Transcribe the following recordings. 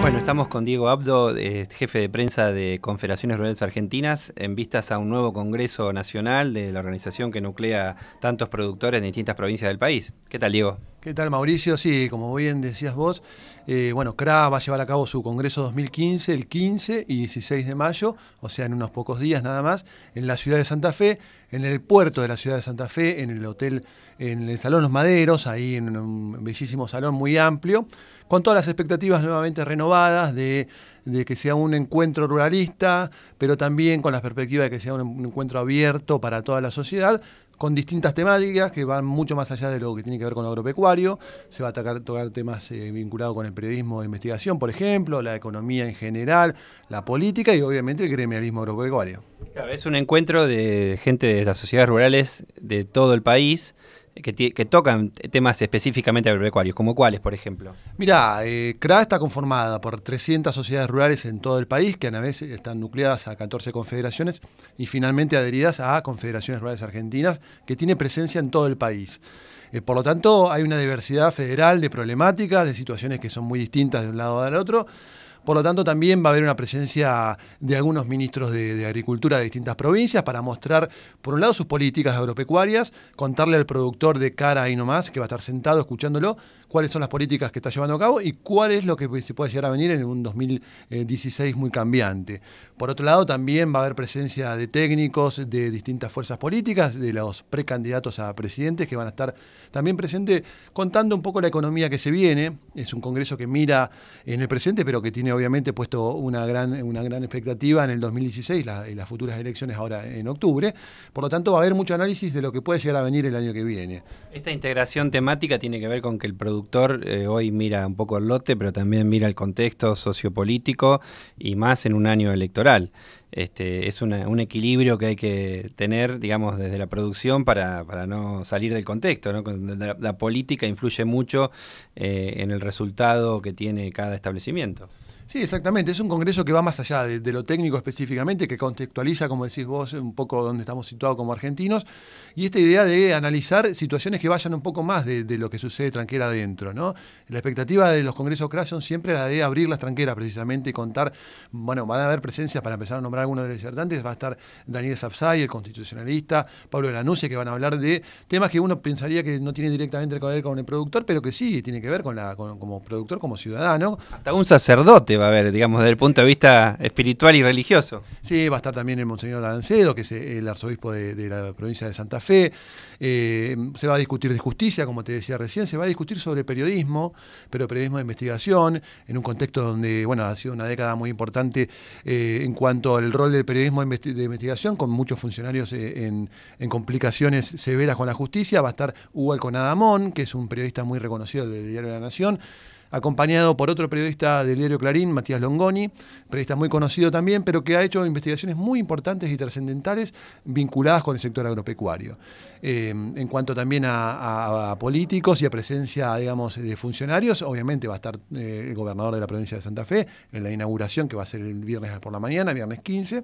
Bueno, estamos con Diego Abdo, eh, jefe de prensa de Confederaciones Rurales Argentinas, en vistas a un nuevo Congreso Nacional de la organización que nuclea tantos productores de distintas provincias del país. ¿Qué tal, Diego? ¿Qué tal, Mauricio? Sí, como bien decías vos, eh, bueno, CRA va a llevar a cabo su Congreso 2015 el 15 y 16 de mayo, o sea, en unos pocos días nada más, en la ciudad de Santa Fe, en el puerto de la ciudad de Santa Fe, en el hotel, en el Salón Los Maderos, ahí en un bellísimo salón muy amplio, con todas las expectativas nuevamente renovadas de, que sea un encuentro ruralista, pero también con la perspectiva de que sea un encuentro abierto para toda la sociedad, con distintas temáticas que van mucho más allá de lo que tiene que ver con lo agropecuario. Se va a tocar, temas eh, vinculados con el periodismo de investigación, por ejemplo, la economía en general, la política y obviamente el gremialismo agropecuario. es un encuentro de gente de las sociedades rurales de todo el país que, tocan temas específicamente agropecuarios, como cuáles, por ejemplo? Mirá, eh, CRA está conformada por 300 sociedades rurales en todo el país, que a la vez eh, están nucleadas a 14 confederaciones y finalmente adheridas a confederaciones rurales argentinas, que tiene presencia en todo el país. Eh, por lo tanto, hay una diversidad federal de problemáticas, de situaciones que son muy distintas de un lado al otro. Por lo tanto, también va a haber una presencia de algunos ministros de, Agricultura de distintas provincias para mostrar, por un lado, sus políticas agropecuarias, contarle al productor de cara y nomás, que va a estar sentado escuchándolo, cuáles son las políticas que está llevando a cabo y cuál es lo que se puede llegar a venir en un 2016 muy cambiante. Por otro lado, también va a haber presencia de técnicos de distintas fuerzas políticas, de los precandidatos a presidentes que van a estar también presentes contando un poco la economía que se viene. Es un congreso que mira en el presente, pero que tiene obviamente puesto una gran, una gran expectativa en el 2016 la, las futuras elecciones ahora en octubre. Por lo tanto, va a haber mucho análisis de lo que puede llegar a venir el año que viene. Esta integración temática tiene que ver con que el productor eh, hoy mira un poco el lote, pero también mira el contexto sociopolítico y más en un año electoral. Este, es un equilibrio que hay que tener, digamos, desde la producción para, no salir del contexto. La, política influye mucho eh, en el resultado que tiene cada establecimiento. Sí, exactamente. Es un congreso que va más allá de, lo técnico específicamente, que contextualiza, como decís vos, un poco donde estamos situados como argentinos, y esta idea de analizar situaciones que vayan un poco más de, lo que sucede tranquera adentro. ¿no? La expectativa de los congresos Crason siempre la de abrir las tranqueras precisamente y contar, bueno, van a haber presencias para empezar a nombrar algunos de los disertantes, va a estar Daniel Sapsay, el constitucionalista, Pablo de Lanusse, que van a hablar de temas que uno pensaría que no tiene directamente que ver con el productor, pero que sí, tiene que ver con la, como productor, como ciudadano. Hasta un sacerdote va a ver, digamos, desde el punto de vista espiritual y religioso. Sí, va a estar también el Monseñor Arancedo, que es el arzobispo de, la provincia de Santa Fe. Eh, se va a discutir de justicia, como te decía recién, se va a discutir sobre periodismo, pero periodismo de investigación, en un contexto donde, bueno, ha sido una década muy importante eh, en cuanto al rol del periodismo de investigación, con muchos funcionarios eh, en, en complicaciones severas con la justicia. Va a estar Hugo Alconadamón, que es un periodista muy reconocido del Diario de la Nación acompañado por otro periodista del diario Clarín, Matías Longoni, periodista muy conocido también, pero que ha hecho investigaciones muy importantes y trascendentales vinculadas con el sector agropecuario. Eh, en cuanto también a, políticos y a presencia, digamos, de funcionarios, obviamente va a estar eh, el gobernador de la provincia de Santa Fe en la inauguración que va a ser el viernes por la mañana, viernes 15,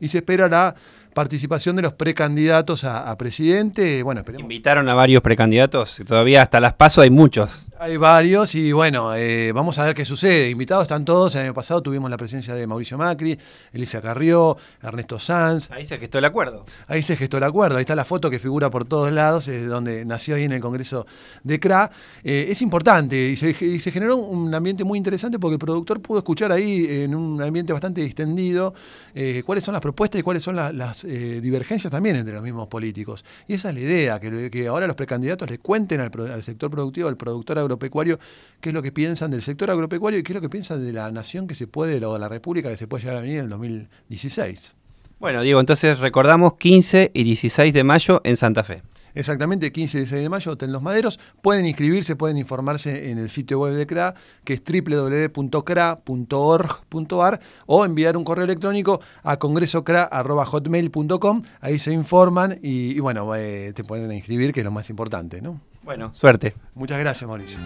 y se esperará participación de los precandidatos a, presidente. Bueno, esperemos. Invitaron a varios precandidatos, todavía hasta las paso hay muchos. Hay varios y bueno, eh, vamos a ver qué sucede. Invitados están todos, el año pasado tuvimos la presencia de Mauricio Macri, Elisa Carrió, Ernesto Sanz. Ahí se gestó el acuerdo. Ahí se gestó el acuerdo, ahí está la foto que figura por todos lados, es donde nació ahí en el Congreso de CRA. Eh, es importante y se, generó un ambiente muy interesante porque el productor pudo escuchar ahí en un ambiente bastante distendido eh, cuáles son las propuestas y cuáles son las eh, divergencias también entre los mismos políticos. Y esa es la idea, que, ahora los precandidatos le cuenten al, al, sector productivo, al productor agropecuario, qué es lo que piensan del sector agropecuario y qué es lo que piensan de la nación que se puede, o de la república que se puede llegar a venir en el 2016. Bueno, Diego, entonces recordamos 15 y 16 de mayo en Santa Fe exactamente 15 y 16 de mayo, Hotel Los Maderos. Pueden inscribirse, pueden informarse en el sitio web de CRA, que es www.cra.org.ar, o enviar un correo electrónico a congresocra.hotmail.com. Ahí se informan y, bueno, eh, te te a inscribir, que es lo más importante, ¿no? Bueno, suerte. Muchas gracias, Mauricio.